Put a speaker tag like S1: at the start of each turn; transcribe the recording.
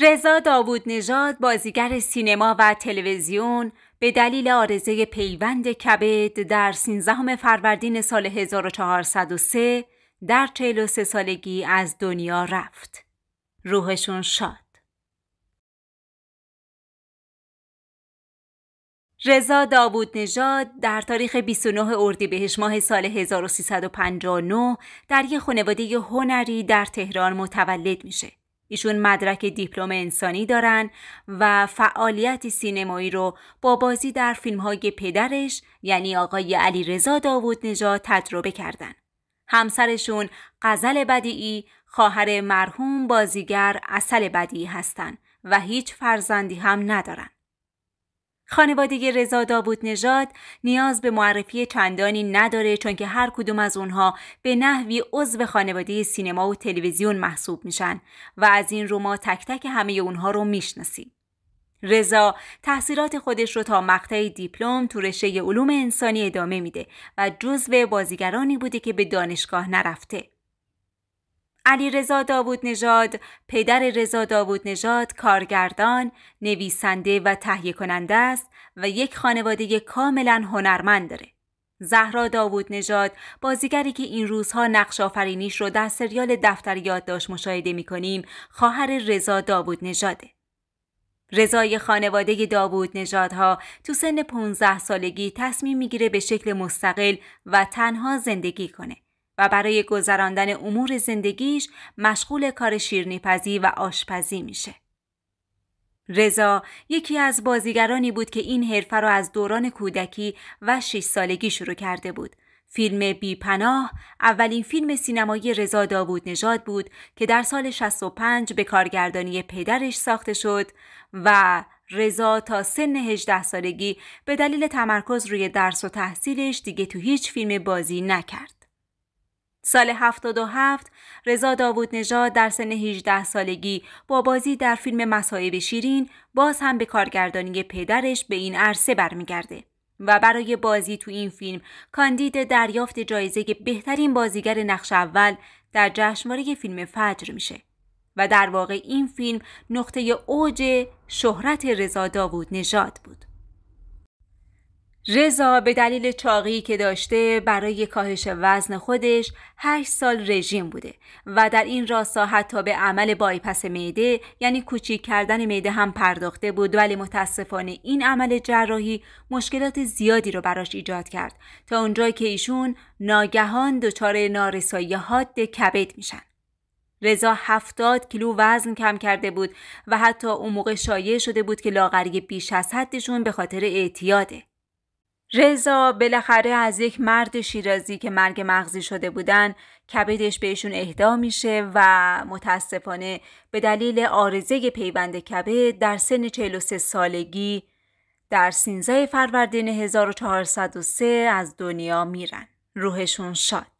S1: رضا داوود نژاد بازیگر سینما و تلویزیون به دلیل آرزه پیوند کبد در 13 فروردین سال 1403 در 43 سالگی از دنیا رفت. روحشون شاد. رضا داوود نژاد در تاریخ 29 اردیبهشت ماه سال 1359 در یک خانواده هنری در تهران متولد میشه. ایشون مدرک دیپلم انسانی دارن و فعالیت سینمایی رو با بازی در فیلم های پدرش یعنی آقای علی رضا داوود نژاد تجربه کردن. همسرشون قزل بدیعی خواهر مرحوم بازیگر اصل بدیعی هستند و هیچ فرزندی هم ندارن. خانواده رضا داوود نژاد نیاز به معرفی چندانی نداره چون که هر کدوم از اونها به نحوی عضو خانواده سینما و تلویزیون محسوب میشن و از این رو ما تک تک همه اونها رو میشناسیم. رضا تحصیلات خودش رو تا مقطع دیپلم تو رشته علوم انسانی ادامه میده و جزو بازیگرانی بوده که به دانشگاه نرفته. علی رضا داوود نژاد پدر رضا داوود نژاد کارگردان، نویسنده و تهیه کننده است و یک خانواده کاملا هنرمند داره. زهرا داوود نژاد بازیگری که این روزها نقش آفرینیش رو در سریال دفتر یادداشت مشاهده میکنیم خواهر رضا داوود نژاده. رضای خانواده داوود نژادها تو سن 15 سالگی تصمیم میگیره به شکل مستقل و تنها زندگی کنه و برای گذراندن امور زندگیش مشغول کار شیرنیپزی و آشپزی میشه. رضا یکی از بازیگرانی بود که این حرفه را از دوران کودکی و 6 سالگی شروع کرده بود. فیلم پناه اولین فیلم سینمایی رضا داوود نژاد بود که در سال 65 به کارگردانی پدرش ساخته شد و رضا تا سن 18 سالگی به دلیل تمرکز روی درس و تحصیلش دیگه تو هیچ فیلم بازی نکرد. سال 77 رضا داوود نژاد در سن 18 سالگی با بازی در فیلم مصائب شیرین باز هم به کارگردانی پدرش به این عرصه برمیگرده و برای بازی تو این فیلم کاندید دریافت جایزه بهترین بازیگر نقش اول در جشنواره فیلم فجر میشه و در واقع این فیلم نقطه اوج شهرت رضا داوود نژاد بود. رضا به دلیل چاقی که داشته برای کاهش وزن خودش 8 سال رژیم بوده و در این راستا حتی به عمل بایپس میده یعنی کوچیک کردن میده هم پرداخته بود ولی متاسفانه این عمل جراحی مشکلات زیادی رو براش ایجاد کرد تا اونجایی که ایشون ناگهان دچار نارسایی حاد کبد میشن رضا 70 کیلو وزن کم کرده بود و حتی اون موقع شایع شده بود که لاغری بیش از حدشون به خاطر اعتیاده رضا بالاخره از یک مرد شیرازی که مرگ مغزی شده بودن کبدش بهشون اهدا میشه و متاسفانه به دلیل آرزه پیوند کبد در سن 43 سالگی در سینزای فروردین 1403 از دنیا میرن. روحشون شاد.